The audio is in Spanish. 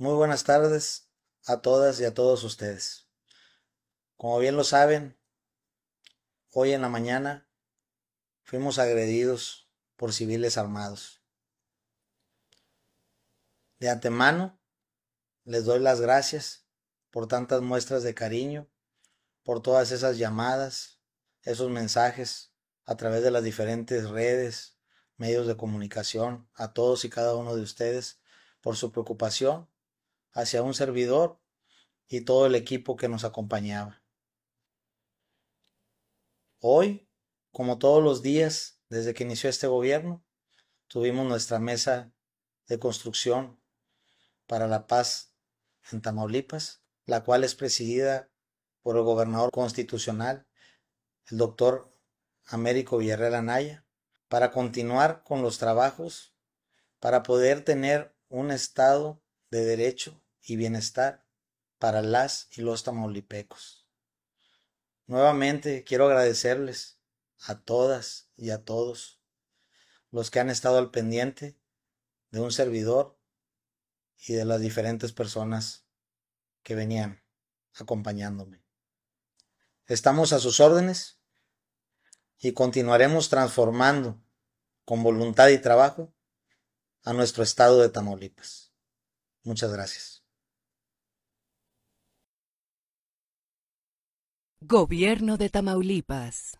Muy buenas tardes a todas y a todos ustedes. Como bien lo saben, hoy en la mañana fuimos agredidos por civiles armados. De antemano, les doy las gracias por tantas muestras de cariño, por todas esas llamadas, esos mensajes a través de las diferentes redes, medios de comunicación, a todos y cada uno de ustedes, por su preocupación hacia un servidor y todo el equipo que nos acompañaba. Hoy, como todos los días desde que inició este gobierno, tuvimos nuestra mesa de construcción para la paz en Tamaulipas, la cual es presidida por el gobernador constitucional, el doctor Américo Villarreal Anaya, para continuar con los trabajos, para poder tener un Estado de derecho y bienestar para las y los tamaulipecos. Nuevamente quiero agradecerles a todas y a todos los que han estado al pendiente de un servidor y de las diferentes personas que venían acompañándome. Estamos a sus órdenes y continuaremos transformando con voluntad y trabajo a nuestro estado de Tamaulipas. Muchas gracias. Gobierno de Tamaulipas